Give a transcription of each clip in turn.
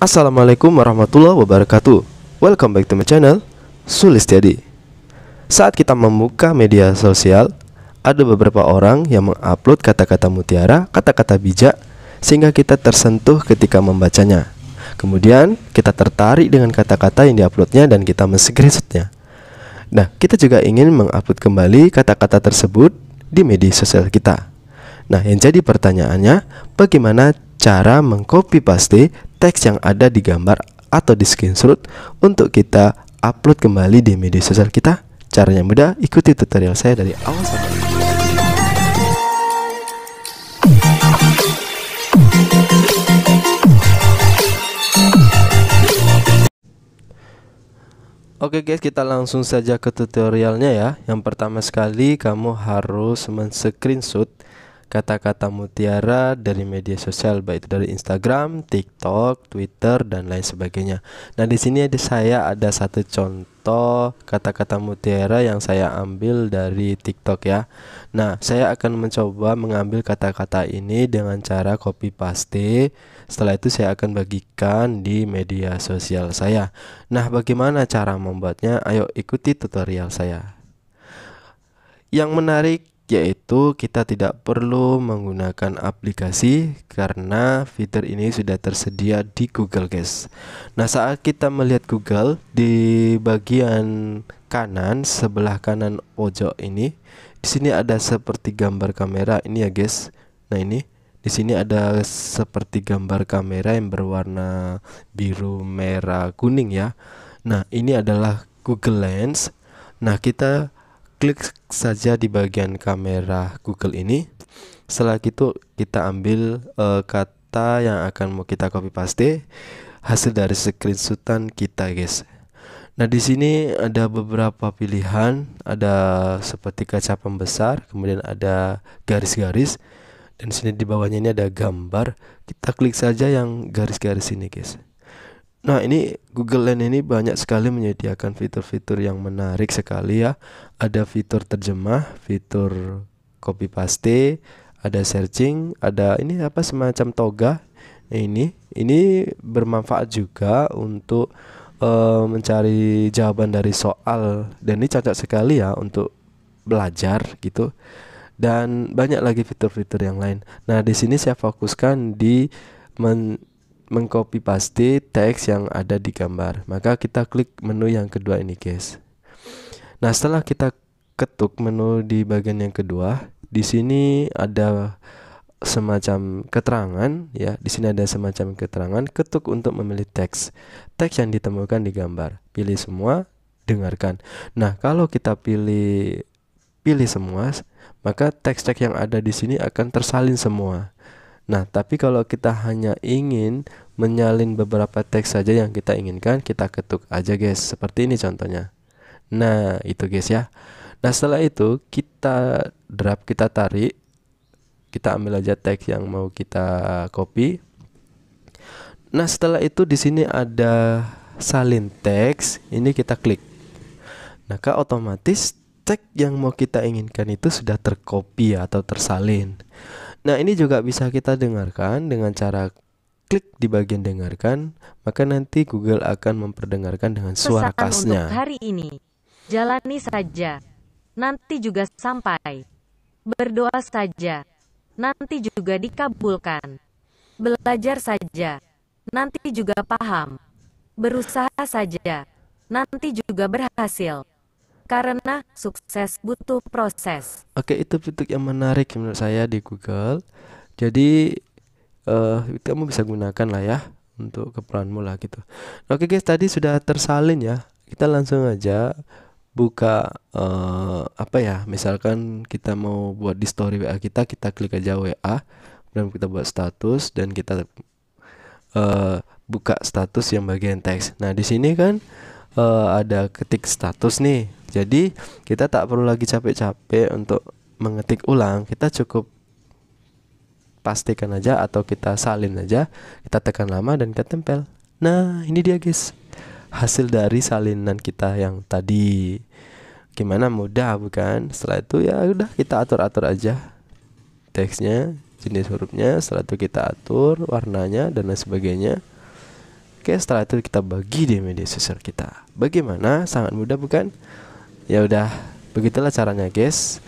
Assalamualaikum warahmatullahi wabarakatuh Welcome back to my channel Sulis Jadi Saat kita membuka media sosial Ada beberapa orang yang mengupload kata-kata mutiara, kata-kata bijak Sehingga kita tersentuh ketika membacanya Kemudian kita tertarik dengan kata-kata yang diuploadnya dan kita men-screenshotnya Nah, kita juga ingin mengupload kembali kata-kata tersebut di media sosial kita Nah, yang jadi pertanyaannya, bagaimana cara mengcopy paste teks yang ada di gambar atau di screenshot untuk kita upload kembali di media sosial kita. Caranya mudah, ikuti tutorial saya dari awal sampai akhir. Oke guys, kita langsung saja ke tutorialnya ya. Yang pertama sekali kamu harus men-screenshot kata-kata mutiara dari media sosial baik itu dari Instagram, TikTok, Twitter dan lain sebagainya. Nah, di sini ada saya ada satu contoh kata-kata mutiara yang saya ambil dari TikTok ya. Nah, saya akan mencoba mengambil kata-kata ini dengan cara copy paste. Setelah itu saya akan bagikan di media sosial saya. Nah, bagaimana cara membuatnya? Ayo ikuti tutorial saya. Yang menarik yaitu kita tidak perlu menggunakan aplikasi karena fitur ini sudah tersedia di Google Guys. Nah, saat kita melihat Google di bagian kanan sebelah kanan pojok ini, di sini ada seperti gambar kamera ini ya, guys. Nah, ini di sini ada seperti gambar kamera yang berwarna biru, merah, kuning ya. Nah, ini adalah Google Lens. Nah, kita Klik saja di bagian kamera Google ini. Setelah itu kita ambil uh, kata yang akan mau kita copy paste hasil dari screenshotan kita, guys. Nah, di sini ada beberapa pilihan, ada seperti kaca pembesar, kemudian ada garis-garis, dan sini di bawahnya ini ada gambar. Kita klik saja yang garis-garis ini, guys. Nah ini Google Lens ini banyak sekali menyediakan fitur-fitur yang menarik sekali ya Ada fitur terjemah, fitur copy paste, ada searching, ada ini apa semacam toga Ini, ini bermanfaat juga untuk uh, mencari jawaban dari soal Dan ini cocok sekali ya untuk belajar gitu Dan banyak lagi fitur-fitur yang lain Nah di sini saya fokuskan di men mengcopy paste teks yang ada di gambar maka kita klik menu yang kedua ini guys nah setelah kita ketuk menu di bagian yang kedua di sini ada semacam keterangan ya di sini ada semacam keterangan ketuk untuk memilih teks teks yang ditemukan di gambar pilih semua dengarkan nah kalau kita pilih pilih semua maka teks-teks yang ada di sini akan tersalin semua Nah, tapi kalau kita hanya ingin menyalin beberapa teks saja yang kita inginkan, kita ketuk aja guys. Seperti ini contohnya. Nah, itu guys ya. Nah, setelah itu kita drag, kita tarik. Kita ambil aja teks yang mau kita copy. Nah, setelah itu di sini ada salin teks. Ini kita klik. Nah, ke otomatis teks yang mau kita inginkan itu sudah tercopy atau tersalin. Nah, ini juga bisa kita dengarkan dengan cara klik di bagian dengarkan, maka nanti Google akan memperdengarkan dengan suara Pesan khasnya. Untuk hari ini, jalani saja. Nanti juga sampai. Berdoa saja. Nanti juga dikabulkan. Belajar saja. Nanti juga paham. Berusaha saja. Nanti juga berhasil karena sukses butuh proses. Oke, itu fitur yang menarik menurut saya di Google. Jadi uh, itu kamu bisa gunakan lah ya untuk keperluanmu lah gitu. Oke guys, tadi sudah tersalin ya. Kita langsung aja buka uh, apa ya? Misalkan kita mau buat di story WA kita, kita klik aja WA, kemudian kita buat status dan kita uh, buka status yang bagian teks. Nah, di sini kan uh, ada ketik status nih. Jadi kita tak perlu lagi capek-capek untuk mengetik ulang. Kita cukup pastikan aja atau kita salin aja, kita tekan lama dan kita tempel. Nah, ini dia guys. Hasil dari salinan kita yang tadi. Gimana mudah bukan? Setelah itu ya udah kita atur-atur aja teksnya, jenis hurufnya, setelah itu kita atur warnanya dan lain sebagainya. Oke, setelah itu kita bagi di media sosial kita. Bagaimana? Sangat mudah bukan? Ya udah, begitulah caranya, guys.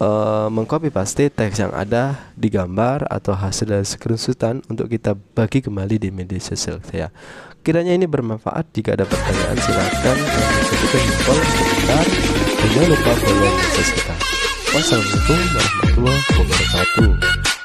E, mengcopy paste teks yang ada di gambar atau hasil dari screenshotan untuk kita bagi kembali di media sosial saya. Kiranya ini bermanfaat. Jika ada pertanyaan silakan kita di kolom komentar. Jangan lupa follow sosial kita. Wassalamualaikum warahmatullahi wabarakatuh.